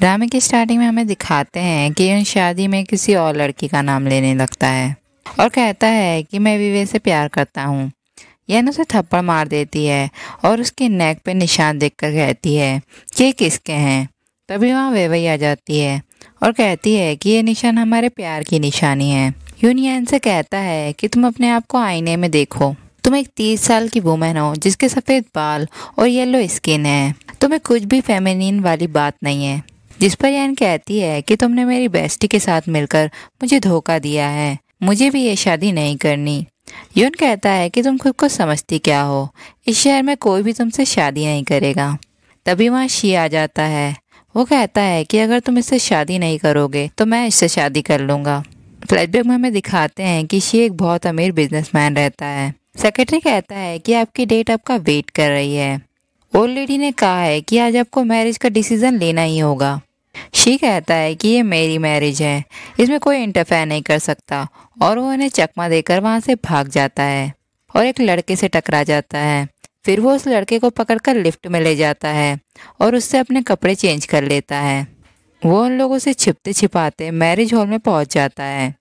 ड्रामे की स्टार्टिंग में हमें दिखाते हैं कि उन शादी में किसी और लड़की का नाम लेने लगता है और कहता है कि मैं विवेक से प्यार करता हूँ यह उसे थप्पड़ मार देती है और उसके नेक पे निशान देखकर कहती है कि ये किसके हैं तभी वहाँ वेवई आ जाती है और कहती है कि ये निशान हमारे प्यार की निशानी है यूनियन से कहता है कि तुम अपने आप को आईने में देखो तुम एक तीस साल की वुमेन हो जिसके सफ़ेद बाल और येलो स्किन है तुम्हें कुछ भी फेमिनिन वाली बात नहीं है जिस पर यान कहती है कि तुमने मेरी बेस्टी के साथ मिलकर मुझे धोखा दिया है मुझे भी ये शादी नहीं करनी यून कहता है कि तुम खुद को समझती क्या हो इस शहर में कोई भी तुमसे शादी नहीं करेगा तभी वहाँ शी आ जाता है वो कहता है कि अगर तुम इससे शादी नहीं करोगे तो मैं इससे शादी कर लूँगा फ्लैशबैक में हमें दिखाते हैं कि शी एक बहुत अमीर बिजनेसमैन रहता है सेक्रेटरी कहता है कि आपकी डेट आपका वेट कर रही है ओल्ड लेडी ने कहा है कि आज आपको मैरिज का डिसीजन लेना ही होगा शी कहता है कि ये मेरी मैरिज है इसमें कोई इंटरफेयर नहीं कर सकता और वो उन्हें चकमा देकर वहाँ से भाग जाता है और एक लड़के से टकरा जाता है फिर वो उस लड़के को पकड़कर लिफ्ट में ले जाता है और उससे अपने कपड़े चेंज कर लेता है वो उन लोगों से छिपते छिपाते मैरिज हॉल में पहुंच जाता है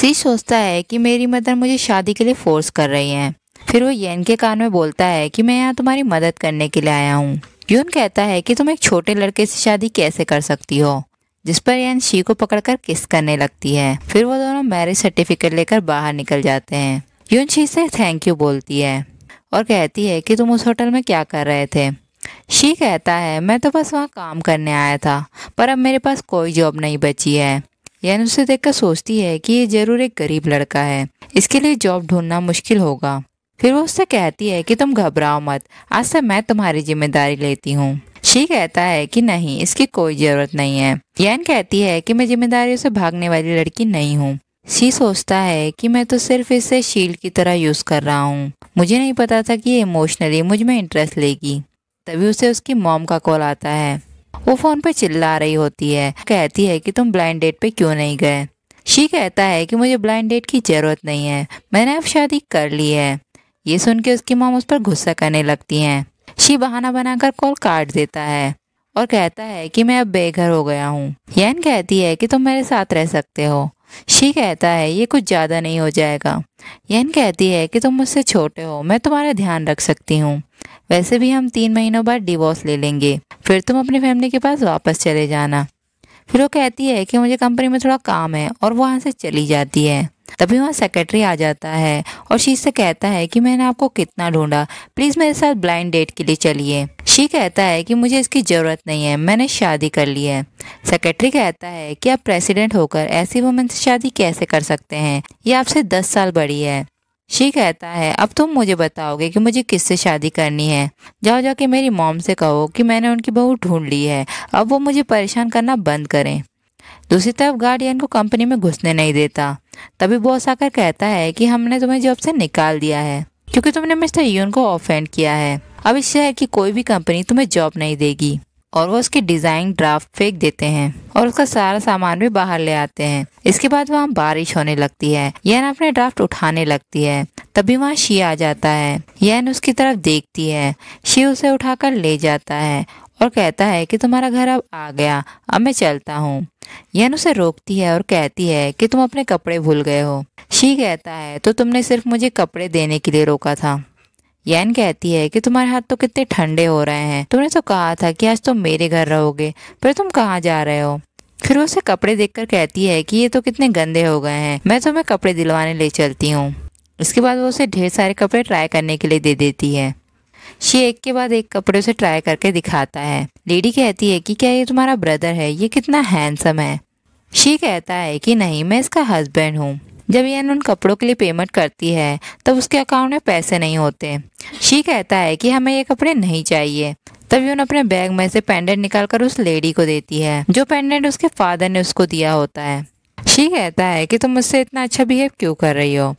सी सोचता है कि मेरी मदर मुझे शादी के लिए फोर्स कर रही हैं फिर वो येन के कान में बोलता है कि मैं यहाँ तुम्हारी मदद करने के लिए आया हूँ यून कहता है कि तुम एक छोटे लड़के से शादी कैसे कर सकती हो जिस पर यान शी को पकड़कर किस करने लगती है फिर वो दोनों मैरिज सर्टिफिकेट लेकर बाहर निकल जाते हैं यून शी से थैंक यू बोलती है और कहती है कि तुम उस होटल में क्या कर रहे थे शी कहता है मैं तो बस वहाँ काम करने आया था पर अब मेरे पास कोई जॉब नहीं बची है यान उसे देखकर सोचती है कि ये जरूर एक गरीब लड़का है इसके लिए जॉब ढूंढना मुश्किल होगा फिर वो उससे कहती है कि तुम घबराओ मत आज से मैं तुम्हारी जिम्मेदारी लेती हूँ शी कहता है कि नहीं इसकी कोई ज़रूरत नहीं है यान कहती है कि मैं जिम्मेदारियों से भागने वाली लड़की नहीं हूँ शी सोचता है कि मैं तो सिर्फ इसे शील्ड की तरह यूज़ कर रहा हूँ मुझे नहीं पता था कि ये इमोशनली मुझ में इंटरेस्ट लेगी तभी उसे उसकी मॉम का कॉल आता है वो फ़ोन पर चिल्ला रही होती है कहती है कि तुम ब्लाइंड डेट पे क्यों नहीं गए शी कहता है कि मुझे ब्लाइंड डेट की ज़रूरत नहीं है मैंने अब शादी कर ली है ये सुनकर उसकी मोम उस पर गुस्सा करने लगती हैं शी बहाना बनाकर कॉल काट देता है और कहता है कि मैं अब बेघर हो गया हूँ यैन कहती है कि तुम मेरे साथ रह सकते हो शी कहता है ये कुछ ज़्यादा नहीं हो जाएगा यैन कहती है कि तुम मुझसे छोटे हो मैं तुम्हारा ध्यान रख सकती हूँ वैसे भी हम तीन महीनों बाद डिवोर्स ले लेंगे फिर तुम अपनी फैमिली के पास वापस चले जाना फिर वो कहती है कि मुझे कंपनी में थोड़ा काम है और वहाँ से चली जाती है तभी वहाँ सेक्रेटरी आ जाता है और शी से कहता है कि मैंने आपको कितना ढूंढा प्लीज़ मेरे साथ ब्लाइंड डेट के लिए चलिए शी कहता है कि मुझे इसकी ज़रूरत नहीं है मैंने शादी कर ली है सेक्रेटरी कहता है कि आप प्रेसिडेंट होकर ऐसी वुमेन से शादी कैसे कर सकते हैं ये आपसे दस साल बड़ी है शी कहता है अब तुम मुझे बताओगे कि मुझे किससे शादी करनी है जाओ जाके मेरी मॉम से कहो कि मैंने उनकी बहू ढूंढ ली है अब वो मुझे परेशान करना बंद करें दूसरी तरफ गार्डियन को कंपनी में घुसने नहीं देता तभी बॉस आकर कहता है कि हमने तुम्हें जॉब से निकाल दिया है क्योंकि तुमने मिस्टर यून को ऑफेंड किया है अब इस शहर की कोई भी कंपनी तुम्हें जॉब नहीं देगी और वो उसकी डिजाइन ड्राफ्ट फेंक देते हैं और उसका सारा सामान भी बाहर ले आते हैं इसके बाद वहाँ बारिश होने लगती है यान अपने ड्राफ्ट उठाने लगती है तभी वहाँ शी आ जाता है यान उसकी तरफ देखती है शी उसे उठाकर ले जाता है और कहता है कि तुम्हारा घर अब आ गया अब मैं चलता हूँ यन उसे रोकती है और कहती है कि तुम अपने कपड़े भूल गए हो शी कहता है तो तुमने सिर्फ मुझे कपड़े देने के लिए रोका था यैन कहती है कि तुम्हारे हाथ तो कितने ठंडे हो रहे हैं तुमने तो कहा था कि आज तुम मेरे घर रहोगे पर तुम कहाँ जा रहे हो फिर उसे कपड़े देखकर कहती है कि ये तो कितने गंदे हो गए हैं मैं तुम्हें कपड़े दिलवाने ले चलती हूँ इसके बाद वो उसे ढेर सारे कपड़े ट्राई करने के लिए दे देती है शी एक के बाद एक कपड़े उसे ट्राई करके दिखाता है लेडी कहती है कि क्या ये तुम्हारा ब्रदर है ये कितना हैंडसम है शी कहता है कि नहीं मैं इसका हस्बैंड हूँ जब यन उन कपड़ों के लिए पेमेंट करती है तब उसके अकाउंट में पैसे नहीं होते शी कहता है कि हमें ये कपड़े नहीं चाहिए तब उन अपने बैग में से पेंडेंट निकालकर उस लेडी को देती है जो पेंडेंट उसके फादर ने उसको दिया होता है शी कहता है कि तुम मुझसे इतना अच्छा बिहेव क्यों कर रही हो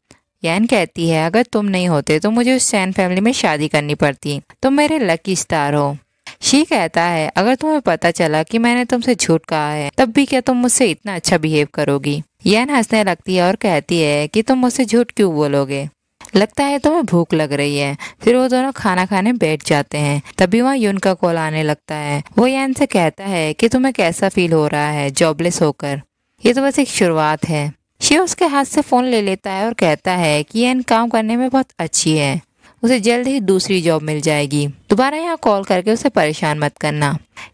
यान कहती है अगर तुम नहीं होते तो मुझे उस सैन फैमिली में शादी करनी पड़ती तुम मेरे लकी स्टार हो शी कहता है अगर तुम्हें पता चला कि मैंने तुमसे झूठ कहा है तब भी क्या तुम मुझसे इतना अच्छा बिहेव करोगी यान हंसने लगती है और कहती है कि तुम मुझसे झूठ क्यों बोलोगे लगता है तुम्हें भूख लग रही है फिर वो दोनों खाना खाने बैठ जाते हैं तभी वहाँ यून का कॉल आने लगता है वो यान से कहता है कि तुम्हें कैसा फील हो रहा है जॉबलेस होकर ये तो बस एक शुरुआत है शिव उसके हाथ से फ़ोन ले लेता है और कहता है कि एन काम करने में बहुत अच्छी है उसे जल्द ही दूसरी जॉब मिल जाएगी दोबारा यहाँ कॉल करके उसे परेशान मत करना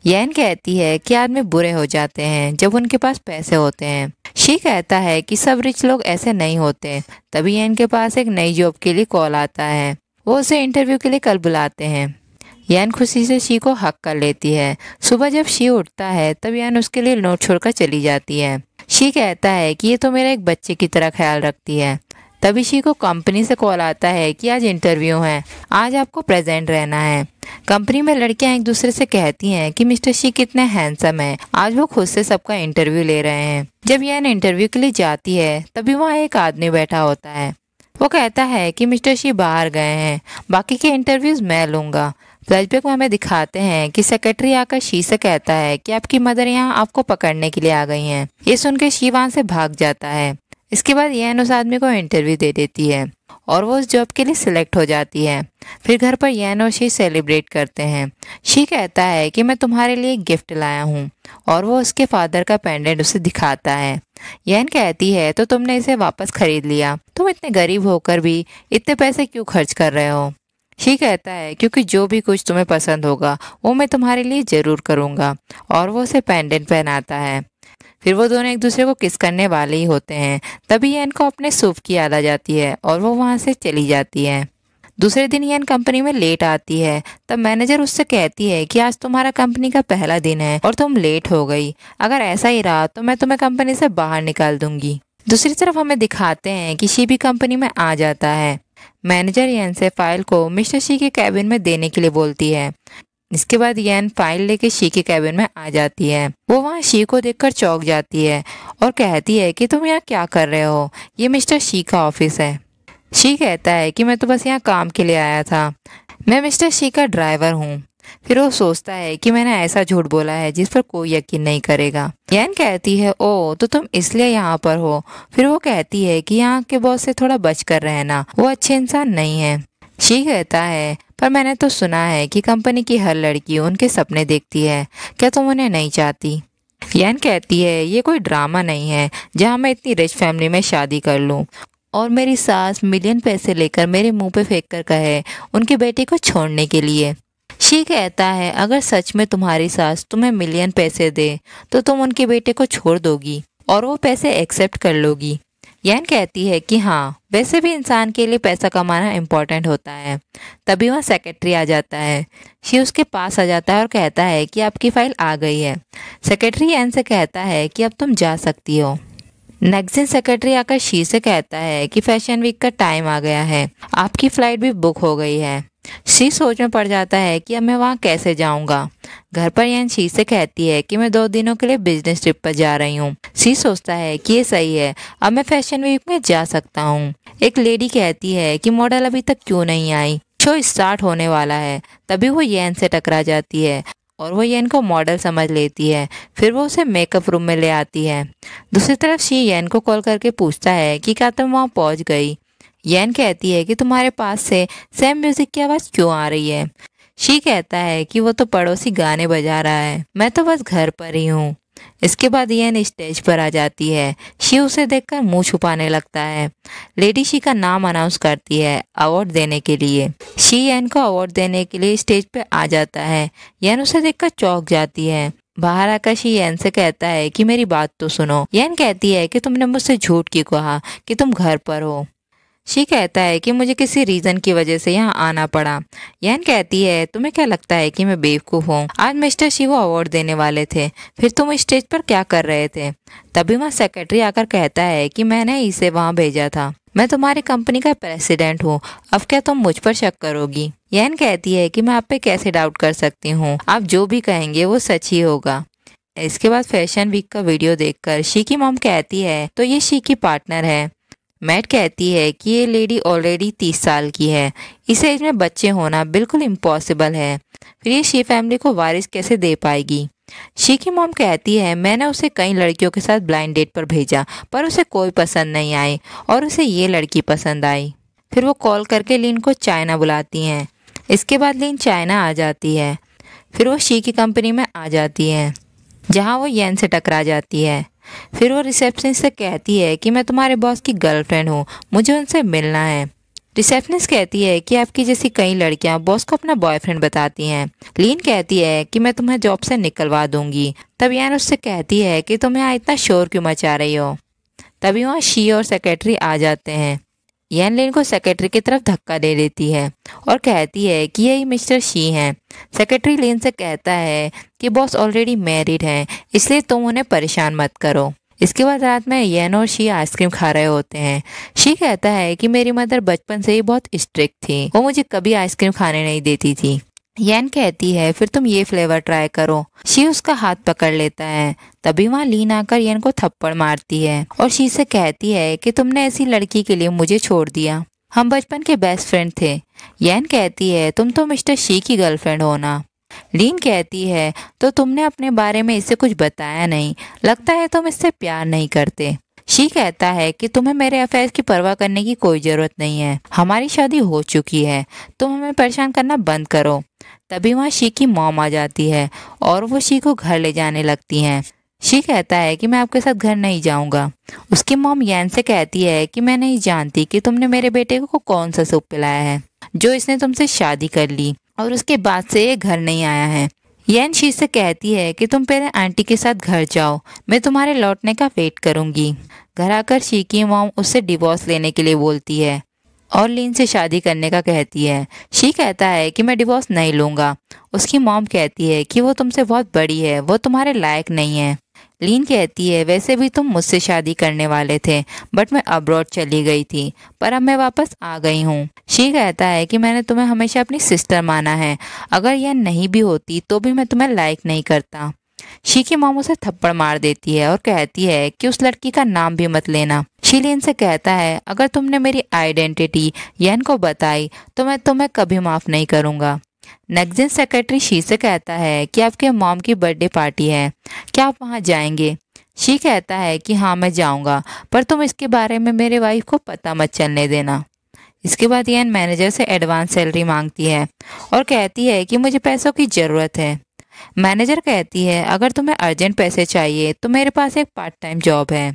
यन कहती है कि आदमी बुरे हो जाते हैं जब उनके पास पैसे होते हैं शी कहता है कि सब रिच लोग ऐसे नहीं होते तभी यन के पास एक नई जॉब के लिए कॉल आता है वो उसे इंटरव्यू के लिए कल बुलाते हैं यन खुशी से शी को हक कर लेती है सुबह जब शी उठता है तब यन उसके लिए नोट छोड़कर चली जाती है शी कहता है कि ये तो मेरा एक बच्चे की तरह ख्याल रखती है तभी शी को कंपनी से कॉल आता है कि आज इंटरव्यू है आज आपको प्रेजेंट रहना है कंपनी में लड़कियां एक दूसरे से कहती हैं कि मिस्टर शी कितने हैंडसम हैं आज वो खुद से सबका इंटरव्यू ले रहे हैं जब यह इंटरव्यू के लिए जाती है तभी वहाँ एक आदमी बैठा होता है वो कहता है कि मिस्टर शी बाहर गए हैं बाकी के इंटरव्यूज मैं लूंगा फ्लैशबैक में हमें दिखाते हैं कि सेक्रेटरी आकर शी से कहता है कि आपकी मदर यहाँ आपको पकड़ने के लिए आ गई हैं ये सुनकर शी वहाँ से भाग जाता है इसके बाद यहन उस आदमी को इंटरव्यू दे देती है और वो उस जॉब के लिए सिलेक्ट हो जाती है फिर घर पर यहन और शी सेलिब्रेट करते हैं शी कहता है कि मैं तुम्हारे लिए एक गिफ्ट लाया हूँ और वो उसके फादर का पेंडेंट उसे दिखाता है यहन कहती है तो तुमने इसे वापस खरीद लिया तुम इतने गरीब होकर भी इतने पैसे क्यों खर्च कर रहे हो ही कहता है क्योंकि जो भी कुछ तुम्हें पसंद होगा वो मैं तुम्हारे लिए ज़रूर करूंगा और वो उसे पेंडेंट पहनाता है फिर वो दोनों एक दूसरे को किस करने वाले ही होते हैं तभी एन को अपने सूप की याद आ जाती है और वो वहाँ से चली जाती है दूसरे दिन एन कंपनी में लेट आती है तब मैनेजर उससे कहती है कि आज तुम्हारा कंपनी का पहला दिन है और तुम लेट हो गई अगर ऐसा ही रहा तो मैं तुम्हें कंपनी से बाहर निकाल दूंगी दूसरी तरफ हमें दिखाते हैं कि शिबी भी कंपनी में आ जाता है मैनेजर यन से फाइल को मिस्टर शी के कैबिन में देने के लिए बोलती है इसके बाद यन फाइल लेके शी के कैबिन में आ जाती है वो वहाँ शी को देखकर चौंक जाती है और कहती है कि तुम यहाँ क्या कर रहे हो ये मिस्टर शी का ऑफिस है शी कहता है कि मैं तो बस यहाँ काम के लिए आया था मैं मिस्टर शी का ड्राइवर हूँ फिर वो सोचता है कि मैंने ऐसा झूठ बोला है जिस पर कोई यकीन नहीं करेगा यैन कहती है ओ तो तुम इसलिए यहाँ पर हो फिर वो कहती है कि यहाँ के बॉस से थोड़ा बच कर रहना वो अच्छे इंसान नहीं है शी कहता है पर मैंने तो सुना है कि कंपनी की हर लड़की उनके सपने देखती है क्या तुम उन्हें नहीं चाहती यैन कहती है ये कोई ड्रामा नहीं है जहाँ मैं इतनी रिच फैमिली में शादी कर लूँ और मेरी सास मिलियन पैसे लेकर मेरे मुंह पे फेंक कर कहे उनके बेटे को छोड़ने के लिए शी कहता है अगर सच में तुम्हारी सास तुम्हें मिलियन पैसे दे तो तुम उनके बेटे को छोड़ दोगी और वो पैसे एक्सेप्ट कर लोगी यान कहती है कि हाँ वैसे भी इंसान के लिए पैसा कमाना इम्पोर्टेंट होता है तभी वहाँ सेक्रेटरी आ जाता है शी उसके पास आ जाता है और कहता है कि आपकी फ़ाइल आ गई है सेक्रेटरी एन से कहता है कि अब तुम जा सकती हो नेक्स्ट सेक्रेटरी आकर शी से कहता है कि फैशन वीक का टाइम आ गया है आपकी फ़्लाइट भी बुक हो गई है शी सोच में पड़ जाता है कि अब मैं वहाँ कैसे जाऊँगा घर पर यान शी से कहती है कि मैं दो दिनों के लिए बिजनेस ट्रिप पर जा रही हूँ शी सोचता है कि ये सही है अब मैं फैशन वीक में जा सकता हूँ एक लेडी कहती है कि मॉडल अभी तक क्यों नहीं आई शो स्टार्ट होने वाला है तभी वो यन से टकरा जाती है और वो यन को मॉडल समझ लेती है फिर वो उसे मेकअप रूम में ले आती है दूसरी तरफ शी यन को कॉल करके पूछता है कि क्या तुम वहाँ पहुँच गई यैन कहती है कि तुम्हारे पास से सैम म्यूजिक की आवाज़ क्यों आ रही है शी कहता है कि वो तो पड़ोसी गाने बजा रहा है मैं तो बस घर पर ही हूँ इसके बाद यैन स्टेज पर आ जाती है शी उसे देखकर मुंह छुपाने लगता है लेडी शी का नाम अनाउंस करती है अवार्ड देने के लिए शी यैन को अवार्ड देने के लिए स्टेज पर आ जाता है यैन उसे देखकर चौंक जाती है बाहर आकर शी यैन से कहता है कि मेरी बात तो सुनो यैन कहती है कि तुमने मुझसे झूठ क्यों कहा कि तुम घर पर हो शी कहता है कि मुझे किसी रीज़न की वजह से यहाँ आना पड़ा यन कहती है तुम्हें क्या लगता है कि मैं बेवकूफ़ हूँ आज मिस्टर शिव अवार्ड देने वाले थे फिर तुम स्टेज पर क्या कर रहे थे तभी वहाँ सेक्रेटरी आकर कहता है कि मैंने इसे वहाँ भेजा था मैं तुम्हारी कंपनी का प्रेसिडेंट हूँ अब क्या तुम मुझ पर शक करोगी यन कहती है कि मैं आप पे कैसे डाउट कर सकती हूँ आप जो भी कहेंगे वो सच ही होगा इसके बाद फैशन वीक का वीडियो देखकर शी की मॉम कहती है तो ये शी की पार्टनर है मैट कहती है कि ये लेडी ऑलरेडी तीस साल की है इस एज में बच्चे होना बिल्कुल इम्पॉसिबल है फिर ये शी फैमिली को वारिस कैसे दे पाएगी शी की मोम कहती है मैंने उसे कई लड़कियों के साथ ब्लाइंड डेट पर भेजा पर उसे कोई पसंद नहीं आई और उसे ये लड़की पसंद आई फिर वो कॉल करके लीन को चाइना बुलाती हैं इसके बाद लीन चाइना आ जाती है फिर वो शी की कंपनी में आ जाती है जहाँ वो यन से टकरा जाती है फिर वो रिसेप्शनिस्ट से कहती है कि मैं तुम्हारे बॉस की गर्लफ्रेंड हूँ मुझे उनसे मिलना है रिसेप्शनिस्ट कहती है कि आपकी जैसी कई लड़कियां बॉस को अपना बॉयफ्रेंड बताती हैं लीन कहती है कि मैं तुम्हें जॉब से निकलवा दूंगी तब यान उससे कहती है कि तुम यहाँ इतना शोर क्यों मचा रही हो तभी वहाँ शी और सेक्रेटरी आ जाते हैं यन लिन को सेक्रेटरी की तरफ धक्का दे देती है और कहती है कि यही मिस्टर शी हैं सेक्रेटरी लिन से कहता है कि बॉस ऑलरेडी मैरिड हैं इसलिए तुम उन्हें परेशान मत करो इसके बाद रात में यन और शी आइसक्रीम खा रहे होते हैं शी कहता है कि मेरी मदर बचपन से ही बहुत स्ट्रिक्ट थी वो मुझे कभी आइसक्रीम खाने नहीं देती थी यन कहती है फिर तुम ये फ्लेवर ट्राई करो शी उसका हाथ पकड़ लेता है तभी वहाँ लीन आकर यन को थप्पड़ मारती है और शी से कहती है कि तुमने ऐसी लड़की के लिए मुझे छोड़ दिया हम बचपन के बेस्ट फ्रेंड थे यन कहती है तुम तो मिस्टर शी की गर्लफ्रेंड हो ना लीन कहती है तो तुमने अपने बारे में इसे कुछ बताया नहीं लगता है तुम इससे प्यार नहीं करते शी कहता है कि तुम्हें मेरे अफेयर की परवाह करने की कोई ज़रूरत नहीं है हमारी शादी हो चुकी है तुम हमें परेशान करना बंद करो तभी वहाँ शी की मॉम आ जाती है और वो शी को घर ले जाने लगती हैं शी कहता है कि मैं आपके साथ घर नहीं जाऊंगा उसकी मॉम यान से कहती है कि मैं नहीं जानती कि तुमने मेरे बेटे को कौन सा सूप पिलाया है जो इसने तुमसे शादी कर ली और उसके बाद से ये घर नहीं आया है यन शी से कहती है कि तुम पहले आंटी के साथ घर जाओ मैं तुम्हारे लौटने का वेट करूंगी घर आकर शी की मोम उससे डिवोर्स लेने के लिए बोलती है और लीन से शादी करने का कहती है शी कहता है कि मैं डिवोर्स नहीं लूँगा उसकी मोम कहती है कि वो तुमसे बहुत बड़ी है वो तुम्हारे लायक नहीं है लीन कहती है वैसे भी तुम मुझसे शादी करने वाले थे बट मैं अब्रॉड चली गई थी पर अब मैं वापस आ गई हूँ शी कहता है कि मैंने तुम्हें हमेशा अपनी सिस्टर माना है अगर यह नहीं भी होती तो भी मैं तुम्हें लाइक नहीं करता शी की मोम उसे थप्पड़ मार देती है और कहती है कि उस लड़की का नाम भी मत लेना शीलिन से कहता है अगर तुमने मेरी आइडेंटिटी यन को बताई तो मैं तुम्हें कभी माफ़ नहीं करूँगा नगजन सेक्रेटरी शी से कहता है कि आपके मॉम की बर्थडे पार्टी है क्या आप वहाँ जाएंगे शी कहता है कि हाँ मैं जाऊँगा पर तुम इसके बारे में मेरे वाइफ को पता मत चलने देना इसके बाद यह मैनेजर से एडवांस सैलरी मांगती है और कहती है कि मुझे पैसों की ज़रूरत है मैनेजर कहती है अगर तुम्हें अर्जेंट पैसे चाहिए तो मेरे पास एक पार्ट टाइम जॉब है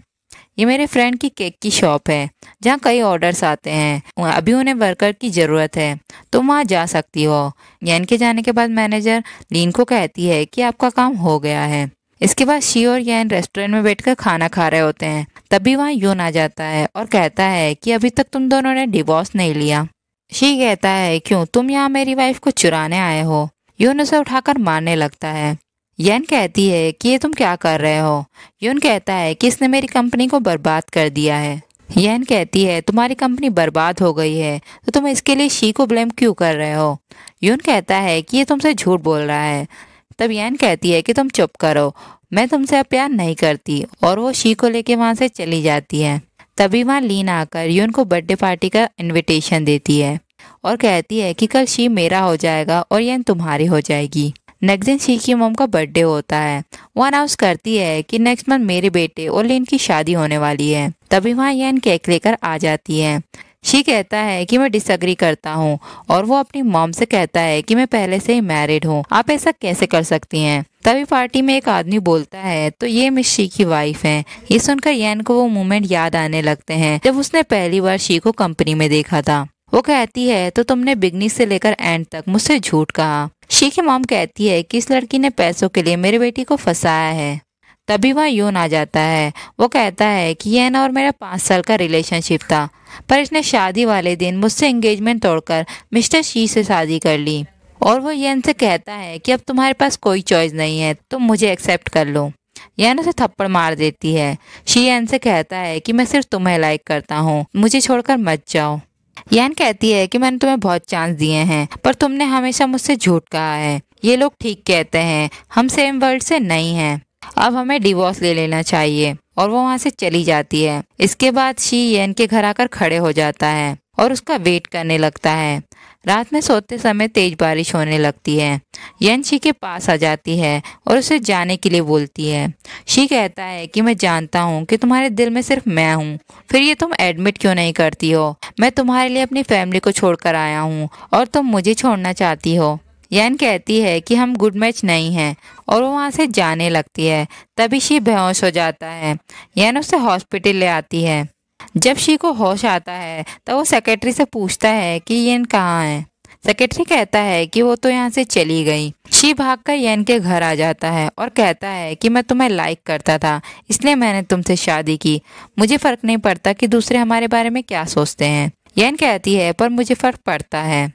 ये मेरे फ्रेंड की केक की शॉप है जहाँ कई ऑर्डर्स आते हैं अभी उन्हें वर्कर की ज़रूरत है तुम वहाँ जा सकती हो यन के जाने के बाद मैनेजर लीन को कहती है कि आपका काम हो गया है इसके बाद शी और यान रेस्टोरेंट में बैठकर खाना खा रहे होते हैं तभी वहाँ यून आ जाता है और कहता है कि अभी तक तुम दोनों ने डिवोर्स नहीं लिया शी कहता है क्यों तुम यहाँ मेरी वाइफ को चुराने आए हो यून उसे उठाकर मारने लगता है यन कहती है कि ये तुम क्या कर रहे हो यून कहता है कि इसने मेरी कंपनी को बर्बाद कर दिया है यन कहती है तुम्हारी कंपनी बर्बाद हो गई है तो तुम इसके लिए शी को ब्लेम क्यों कर रहे हो यून कहता है कि ये तुमसे झूठ बोल रहा है तब यन कहती है कि तुम चुप करो मैं तुमसे अब प्यार नहीं करती और वो शी को लेके वहाँ से चली जाती है तभी वहाँ लीन आकर यून को बर्थडे पार्टी का इन्विटेशन देती है और कहती है कि कल शी मेरा हो जाएगा और यन तुम्हारी हो जाएगी नेक्स्ट दिन शी की मोम का बर्थडे होता है वो अनाउंस करती है कि नेक्स्ट मंथ मेरे बेटे और लिन की शादी होने वाली है तभी वहाँ यन केक लेकर आ जाती है शी कहता है कि मैं डिसअग्री करता हूँ और वो अपनी मॉम से कहता है कि मैं पहले से ही मैरिड हूँ आप ऐसा कैसे कर सकती हैं तभी पार्टी में एक आदमी बोलता है तो ये मिस शी की वाइफ है ये सुनकर यैन को वो मोमेंट याद आने लगते हैं जब उसने पहली बार शी को कंपनी में देखा था वो कहती है तो तुमने बिगनी से लेकर एंड तक मुझसे झूठ कहा शी की मॉम कहती है कि इस लड़की ने पैसों के लिए मेरी बेटी को फंसाया है तभी वह यून आ जाता है वो कहता है कि यह ना और मेरा पाँच साल का रिलेशनशिप था पर इसने शादी वाले दिन मुझसे इंगेजमेंट तोड़कर मिस्टर शी से शादी कर ली और वो यन से कहता है कि अब तुम्हारे पास कोई चॉइस नहीं है तुम मुझे एक्सेप्ट कर लो यन उसे थप्पड़ मार देती है शी एन से कहता है कि मैं सिर्फ तुम्हें लाइक करता हूँ मुझे छोड़कर मत जाओ यान कहती है कि मैंने तुम्हें बहुत चांस दिए हैं पर तुमने हमेशा मुझसे झूठ कहा है ये लोग ठीक कहते हैं हम सेम वर्ल्ड से नहीं हैं अब हमें डिवोर्स ले लेना चाहिए और वो वहाँ से चली जाती है इसके बाद शी यन के घर आकर खड़े हो जाता है और उसका वेट करने लगता है रात में सोते समय तेज बारिश होने लगती है यन शी के पास आ जाती है और उसे जाने के लिए बोलती है शी कहता है कि मैं जानता हूँ कि तुम्हारे दिल में सिर्फ मैं हूँ फिर ये तुम एडमिट क्यों नहीं करती हो मैं तुम्हारे लिए अपनी फैमिली को छोड़कर आया हूँ और तुम मुझे छोड़ना चाहती हो यन कहती है कि हम गुड मैच नहीं हैं और वो वहाँ से जाने लगती है तभी शी बेहोश हो जाता है यन उसे हॉस्पिटल ले आती है जब शी को होश आता है तो वो सेक्रेटरी से पूछता है कि येन कहाँ है सेक्रेटरी कहता है कि वो तो यहाँ से चली गई शी भाग कर येन के घर आ जाता है और कहता है कि मैं तुम्हें लाइक करता था इसलिए मैंने तुमसे शादी की मुझे फ़र्क नहीं पड़ता कि दूसरे हमारे बारे में क्या सोचते हैं येन कहती है पर मुझे फ़र्क पड़ता है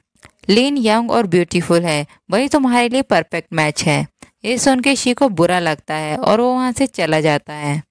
लीन यंग और ब्यूटीफुल है वही तुम्हारे लिए परफेक्ट मैच है ये सुन के शी को बुरा लगता है और वो वहाँ से चला जाता है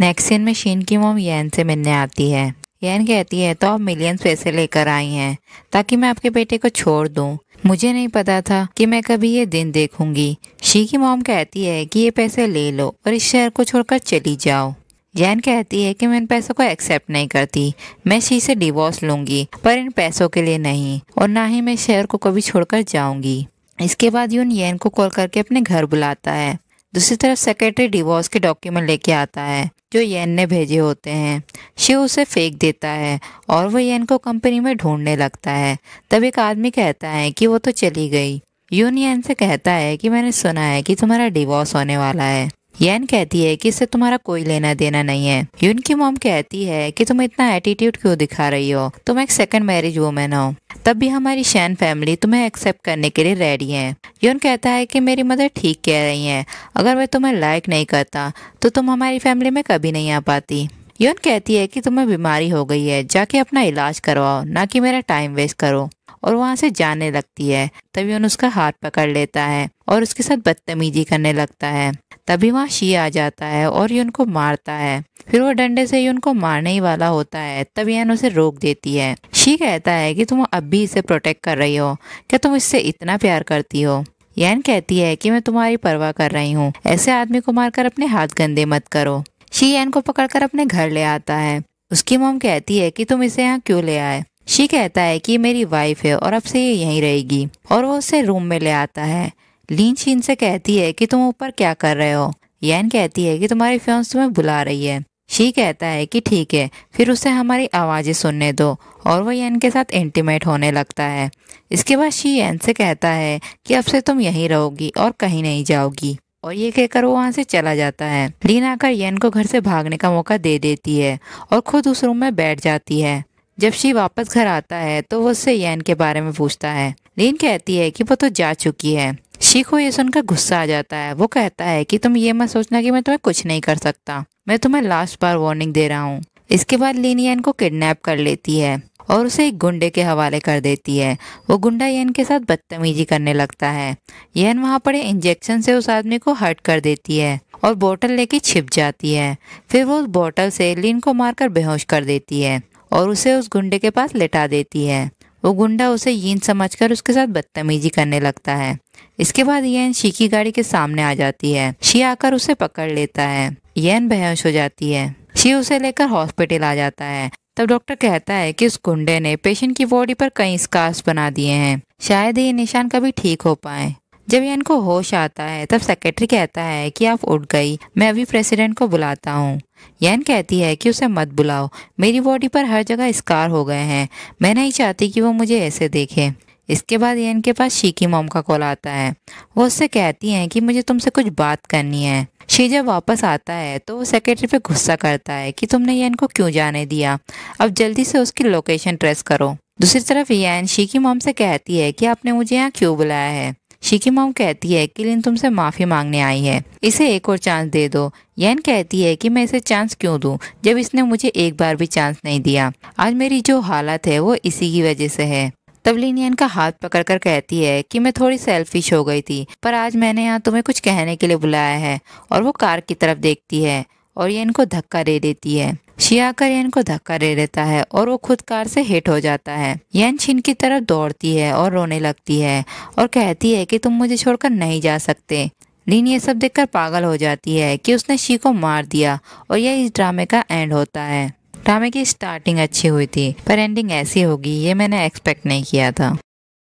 नेक्स्ट सीन में शीन की मोम यन से मिलने आती है यन कहती है तो आप मिलियंस पैसे लेकर आई हैं ताकि मैं आपके बेटे को छोड़ दूं मुझे नहीं पता था कि मैं कभी ये दिन देखूंगी शी की मोम कहती है कि ये पैसे ले लो और इस शहर को छोड़कर चली जाओ जैन कहती है कि मैं इन पैसों को एक्सेप्ट नहीं करती मैं शी से डिवोर्स लूंगी पर इन पैसों के लिए नहीं और ना ही मैं शहर को कभी छोड़कर जाऊंगी इसके बाद यून यन को कॉल करके अपने घर बुलाता है दूसरी तरफ सेक्रेटरी डिवोर्स के डॉक्यूमेंट लेके आता है जो येन ने भेजे होते हैं शिव उसे फेंक देता है और वह येन को कंपनी में ढूंढने लगता है तब एक आदमी कहता है कि वो तो चली गई यून येन से कहता है कि मैंने सुना है कि तुम्हारा डिवोर्स होने वाला है यन कहती है कि इससे तुम्हारा कोई लेना देना नहीं है यून की मोम कहती है कि तुम इतना एटीट्यूड क्यों दिखा रही हो तुम एक सेकंड मैरिज वुमेन हो तब भी हमारी शैन फैमिली तुम्हें एक्सेप्ट करने के लिए रेडी है यून कहता है कि मेरी मदर ठीक कह रही हैं अगर मैं तुम्हें लाइक नहीं करता तो तुम हमारी फैमिली में कभी नहीं आ पाती यून कहती है कि तुम्हें बीमारी हो गई है जाके अपना इलाज करवाओ ना कि मेरा टाइम वेस्ट करो और वहाँ से जाने लगती है तभी उन उसका हाथ पकड़ लेता है और उसके साथ बदतमीजी करने लगता है तभी वहाँ शी आ जाता है और यून को मारता है फिर वो डंडे से यून को मारने ही वाला होता है तब यन उसे रोक देती है शी कहता है कि तुम अब भी इसे प्रोटेक्ट कर रही हो क्या तुम इससे इतना प्यार करती हो यान कहती है कि मैं तुम्हारी परवाह कर रही हूँ ऐसे आदमी को मारकर अपने हाथ गंदे मत करो शी एन को पकड़कर अपने घर ले आता है उसकी मोम कहती है कि तुम इसे यहाँ क्यों ले आए शी कहता है कि मेरी वाइफ है और अब से ये यहीं रहेगी और वो उसे रूम में ले आता है लीन शीन से कहती है कि तुम ऊपर क्या कर रहे हो यैन कहती है कि तुम्हारी फ्योन्स तुम्हें बुला रही है शी कहता है कि ठीक है फिर उसे हमारी आवाज़ें सुनने दो और वह यैन के साथ इंटीमेट होने लगता है इसके बाद शी यैन से कहता है कि अब से तुम यहीं रहोगी और कहीं नहीं जाओगी और ये कहकर वो वहाँ से चला जाता है लीन आकर यैन को घर से भागने का मौका दे देती है और खुद उस रूम में बैठ जाती है जब शी वापस घर आता है तो वो उससे येन के बारे में पूछता है लीन कहती है कि वो तो जा चुकी है शी को ये सुनकर गुस्सा आ जाता है वो कहता है कि तुम ये मत सोचना कि मैं तुम्हें कुछ नहीं कर सकता मैं तुम्हें लास्ट बार वार्निंग दे रहा हूँ इसके बाद लीन येन को किडनैप कर लेती है और उसे एक गुंडे के हवाले कर देती है वो गुंडा यन के साथ बदतमीजी करने लगता है यन वहाँ पड़े इंजेक्शन से उस आदमी को हर्ट कर देती है और बोतल लेके छिप जाती है फिर वो उस बोतल से लीन को मारकर बेहोश कर देती है और उसे उस गुंडे के पास लेटा देती है वो गुंडा उसे यीन समझकर उसके साथ बदतमीजी करने लगता है इसके बाद येन शी की गाड़ी के सामने आ जाती है शी आकर उसे पकड़ लेता है येन बेहोश हो जाती है शी उसे लेकर हॉस्पिटल आ जाता है तब डॉक्टर कहता है कि उस गुंडे ने पेशेंट की बॉडी पर कई स्कार्स बना दिए हैं शायद ये निशान कभी ठीक हो पाए जब यान को होश आता है तब सेक्रेटरी कहता है कि आप उठ गई मैं अभी प्रेसिडेंट को बुलाता हूँ यान कहती है कि उसे मत बुलाओ मेरी बॉडी पर हर जगह स्कार हो गए हैं मैं नहीं चाहती कि वो मुझे ऐसे देखे इसके बाद एन के पास शीकी मोम का कॉल आता है वो उससे कहती हैं कि मुझे तुमसे कुछ बात करनी है शी जब वापस आता है तो वो सेक्रेटरी पे गुस्सा करता है कि तुमने यान को क्यों जाने दिया अब जल्दी से उसकी लोकेशन ट्रेस करो दूसरी तरफ यान शी की मोम से कहती है कि आपने मुझे यहाँ क्यों बुलाया है शिकी माऊ कहती है कि लिन तुमसे माफ़ी मांगने आई है इसे एक और चांस दे दो यन कहती है कि मैं इसे चांस क्यों दूं जब इसने मुझे एक बार भी चांस नहीं दिया आज मेरी जो हालत है वो इसी की वजह से है तब यन का हाथ पकड़कर कहती है कि मैं थोड़ी सेल्फिश हो गई थी पर आज मैंने यहाँ तुम्हें कुछ कहने के लिए बुलाया है और वो कार की तरफ देखती है और ये इनको धक्का दे देती है शी आकर यन को धक्का दे देता है और वो खुद कार से हिट हो जाता है यन छिन की तरफ दौड़ती है और रोने लगती है और कहती है कि तुम मुझे छोड़कर नहीं जा सकते लीन ये सब देखकर पागल हो जाती है कि उसने शी को मार दिया और यह इस ड्रामे का एंड होता है ड्रामे की स्टार्टिंग अच्छी हुई थी पर एंडिंग ऐसी होगी ये मैंने एक्सपेक्ट नहीं किया था